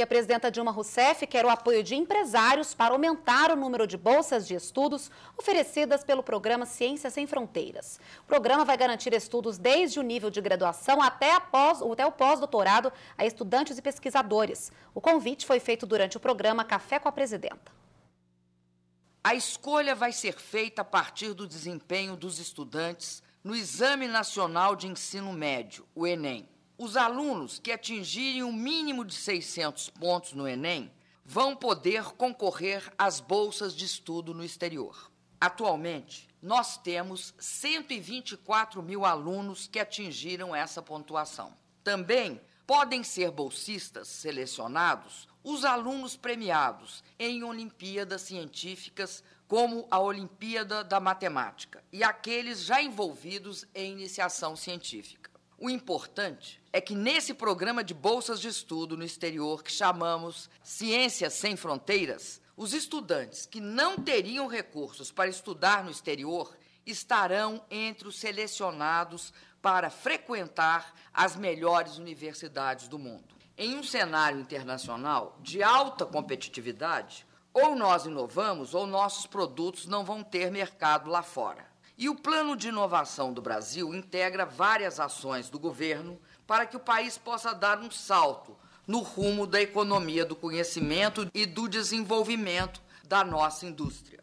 E a presidenta Dilma Rousseff quer o apoio de empresários para aumentar o número de bolsas de estudos oferecidas pelo programa Ciências Sem Fronteiras. O programa vai garantir estudos desde o nível de graduação até, após, até o pós-doutorado a estudantes e pesquisadores. O convite foi feito durante o programa Café com a Presidenta. A escolha vai ser feita a partir do desempenho dos estudantes no Exame Nacional de Ensino Médio, o Enem. Os alunos que atingirem um mínimo de 600 pontos no Enem vão poder concorrer às bolsas de estudo no exterior. Atualmente, nós temos 124 mil alunos que atingiram essa pontuação. Também podem ser bolsistas selecionados os alunos premiados em Olimpíadas Científicas, como a Olimpíada da Matemática, e aqueles já envolvidos em iniciação científica. O importante é que nesse programa de bolsas de estudo no exterior que chamamos Ciências Sem Fronteiras, os estudantes que não teriam recursos para estudar no exterior estarão entre os selecionados para frequentar as melhores universidades do mundo. Em um cenário internacional de alta competitividade, ou nós inovamos ou nossos produtos não vão ter mercado lá fora. E o Plano de Inovação do Brasil integra várias ações do governo para que o país possa dar um salto no rumo da economia do conhecimento e do desenvolvimento da nossa indústria.